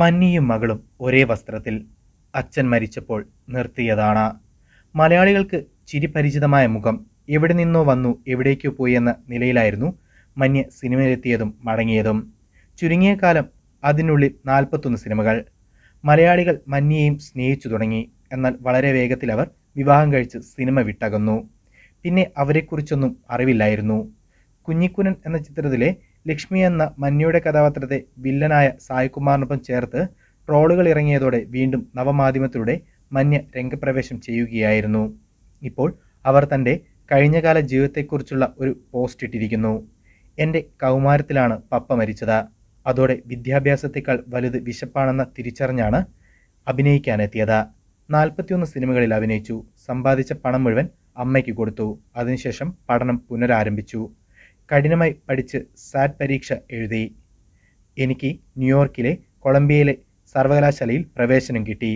മന്നിയും മകളും ഒരേ വസ്ത്രത്തിൽ അച്ഛൻ മരിച്ചപ്പോൾ നിർത്തിയതാണ് മലയാളികൾക്ക് ചിരിപരിചിതമായ മുഖം എവിടെ നിന്നോ വന്നു എവിടേക്കോ പോയി എന്ന നിലയിലായിരുന്നു മന്യ സിനിമയിലെത്തിയതും മടങ്ങിയതും ചുരുങ്ങിയ കാലം അതിനുള്ളിൽ നാൽപ്പത്തൊന്ന് സിനിമകൾ മലയാളികൾ മന്യയെയും സ്നേഹിച്ചു തുടങ്ങി എന്നാൽ വളരെ വേഗത്തിൽ അവർ വിവാഹം കഴിച്ച് സിനിമ വിട്ടകന്നു പിന്നെ അവരെക്കുറിച്ചൊന്നും അറിവില്ലായിരുന്നു കുഞ്ഞിക്കുനൻ എന്ന ചിത്രത്തിലെ ലക്ഷ്മി എന്ന മഞ്ഞയുടെ കഥാപാത്രത്തെ വില്ലനായ സായികുമാറിനൊപ്പം ചേർത്ത് ട്രോളുകൾ ഇറങ്ങിയതോടെ വീണ്ടും നവമാധ്യമത്തിലൂടെ മഞ്ഞ രംഗപ്രവേശം ചെയ്യുകയായിരുന്നു ഇപ്പോൾ അവർ തൻ്റെ കഴിഞ്ഞകാല ജീവിതത്തെക്കുറിച്ചുള്ള ഒരു പോസ്റ്റ് ഇട്ടിരിക്കുന്നു എൻ്റെ കൗമാരത്തിലാണ് പപ്പ മരിച്ചത് അതോടെ വിദ്യാഭ്യാസത്തെക്കാൾ വലുത് വിശപ്പാണെന്ന തിരിച്ചറിഞ്ഞാണ് അഭിനയിക്കാനെത്തിയത് നാൽപ്പത്തിയൊന്ന് സിനിമകളിൽ അഭിനയിച്ചു സമ്പാദിച്ച പണം മുഴുവൻ അമ്മയ്ക്ക് കൊടുത്തു അതിനുശേഷം പഠനം പുനരാരംഭിച്ചു കഠിനമായി പഠിച്ച് സാറ്റ് പരീക്ഷ എഴുതി എനിക്ക് ന്യൂയോർക്കിലെ കൊളംബിയയിലെ സർവകലാശാലയിൽ പ്രവേശനം കിട്ടി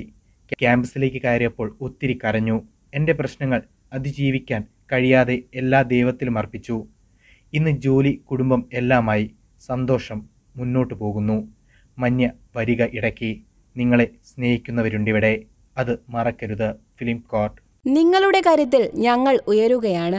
ക്യാമ്പസിലേക്ക് കയറിയപ്പോൾ ഒത്തിരി കരഞ്ഞു എൻ്റെ പ്രശ്നങ്ങൾ അതിജീവിക്കാൻ കഴിയാതെ എല്ലാ ദൈവത്തിലും അർപ്പിച്ചു ഇന്ന് ജോലി കുടുംബം എല്ലാമായി സന്തോഷം മുന്നോട്ടു പോകുന്നു മഞ്ഞ വരിക ഇടയ്ക്ക് നിങ്ങളെ സ്നേഹിക്കുന്നവരുണ്ടിവിടെ അത് മറക്കരുത് ഫിലിം കോർട്ട് നിങ്ങളുടെ കാര്യത്തിൽ ഞങ്ങൾ ഉയരുകയാണ്